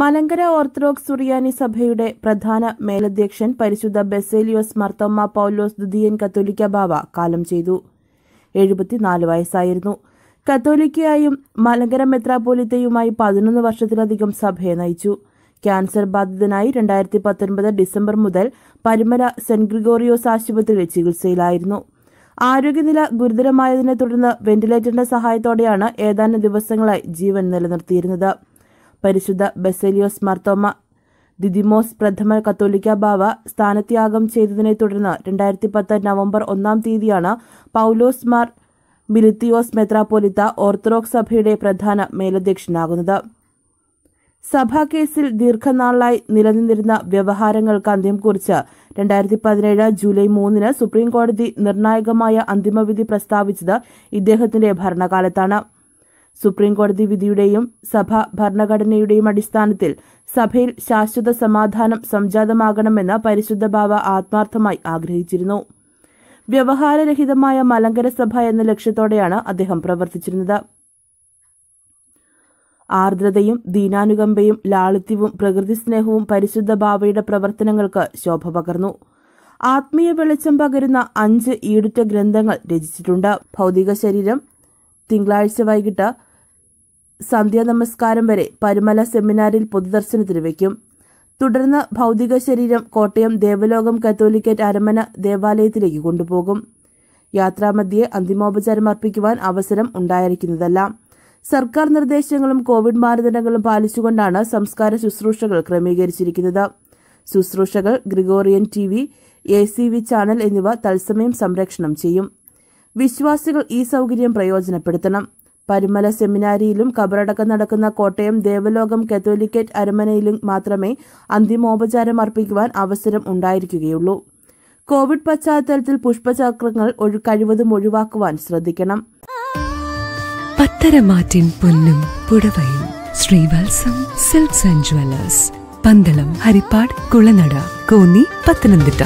Malankara orthodox സുറിയാനി സഭയുടെ പ്രധാന മേലധ്യക്ഷൻ പരിശുദ്ധ ബെസേലിയോസ് മർത്തോമ്മ പൌലോസ് ദ്വിതീയൻ കത്തോലിക്ക ബാബ കാലം ചെയ്തു എഴുപത്തിനാല് വയസ്സായിരുന്നു കത്തോലിക്കയായും മലങ്കര മെത്രാപോലിത്തയുമായി പതിനൊന്ന് വർഷത്തിലധികം സഭയെ നയിച്ചു ക്യാൻസർ ബാധിതനായി രണ്ടായിരത്തി പത്തൊൻപത് ഡിസംബർ മുതൽ പരുമല സെന്റ് ഗ്രിഗോറിയോസ് ആശുപത്രിയിൽ ചികിത്സയിലായിരുന്നു ആരോഗ്യനില ഗുരുതരമായതിനെ തുടർന്ന് വെന്റിലേറ്ററിന്റെ സഹായത്തോടെയാണ് ഏതാനും ദിവസങ്ങളായി ജീവൻ നിലനിർത്തിയിരുന്നത് പരിശുദ്ധ ബസേലിയോസ് മർത്തോമ ദിദിമോസ് പ്രഥമ കത്തോലിക്ക ബാവ സ്ഥാനത്യാഗം ചെയ്തതിനെ തുടർന്ന് രണ്ടായിരത്തി പത്ത് നവംബർ ഒന്നാം തീയതിയാണ് പൗലോസ് മാർ മിലിത്തിയോസ് മെത്രാപ്പോലിത്ത ഓർത്തഡോക്സ് സഭയുടെ പ്രധാന മേലധ്യക്ഷനാകുന്നത് സഭാ കേസിൽ ദീർഘനാളായി നിലനിന്നിരുന്ന വ്യവഹാരങ്ങൾക്ക് അന്ത്യം കുറിച്ച് രണ്ടായിരത്തി പതിനേഴ് ജൂലൈ മൂന്നിന് സുപ്രീംകോടതി നിർണായകമായ അന്തിമവിധി പ്രസ്താവിച്ചത് ഇദ്ദേഹത്തിന്റെ ഭരണകാലത്താണ് സുപ്രീംകോടതി വിധിയുടെയും സഭ ഭരണഘടനയുടെയും അടിസ്ഥാനത്തിൽ സഭയിൽ ശാശ്വത സമാധാനം സംജാതമാകണമെന്ന് പരിശുദ്ധ ബാബ ആത്മാർത്ഥമായി ആഗ്രഹിച്ചിരുന്നു വ്യവഹാരരഹിതമായ മലങ്കര സഭ എന്ന ലക്ഷ്യത്തോടെയാണ് അദ്ദേഹം പ്രവർത്തിച്ചിരുന്നത് ആർദ്രതയും ദീനാനുകമ്പയും ലാളിത്യവും പ്രകൃതി സ്നേഹവും പരിശുദ്ധ ബാബയുടെ പ്രവർത്തനങ്ങൾക്ക് ശോഭ പകർന്നു ആത്മീയ വെളിച്ചം പകരുന്ന അഞ്ച് ഈടുറ്റ ഗ്രന്ഥങ്ങൾ രചിച്ചിട്ടുണ്ട് ഭൗതിക ശരീരം തിങ്കളാഴ്ച വൈകിട്ട് സന്ധ്യാനമസ്കാരം വരെ പരുമല സെമിനാറിൽ പൊതുദർശനത്തിന് വയ്ക്കും തുടർന്ന് ഭൗതിക ശരീരം കോട്ടയം ദേവലോകം കത്തോലിക്കറ്റ് അരമന ദേവാലയത്തിലേക്ക് കൊണ്ടുപോകും യാത്രാമധ്യെ അന്തിമോപചാരം അർപ്പിക്കുവാൻ അവസരം ഉണ്ടായിരിക്കുന്നതല്ല സർക്കാർ നിർദ്ദേശങ്ങളും കോവിഡ് മാനദണ്ഡങ്ങളും പാലിച്ചുകൊണ്ടാണ് സംസ്കാര ശുശ്രൂഷകൾ ക്രമീകരിച്ചിരിക്കുന്നത് ശുശ്രൂഷകൾ Gregorian T V A C V channel എന്നിവ തത്സമയം സംരക്ഷണം ചെയ്യും വിശ്വാസികൾ ഈ സൗകര്യം പ്രയോജനപ്പെടുത്തണം പരുമല സെമിനാരിയിലും കബറടക്കം നടക്കുന്ന കോട്ടയം ദേവലോകം കത്തോലിക്കറ്റ് അരമനയിലും മാത്രമേ അന്തിമോപചാരം അർപ്പിക്കുവാൻ അവസരം ഉണ്ടായിരിക്കുകയുള്ളൂ കോവിഡ് പശ്ചാത്തലത്തിൽ പുഷ്പചക്രങ്ങൾ കഴിവതും ഒഴിവാക്കുവാൻ ശ്രദ്ധിക്കണം പത്തരമാറ്റിൻ പൊന്നും പുടവയും Sreevalsam silks and jewellers Pandalam Haripad Kulanada Konni Pathanamthitta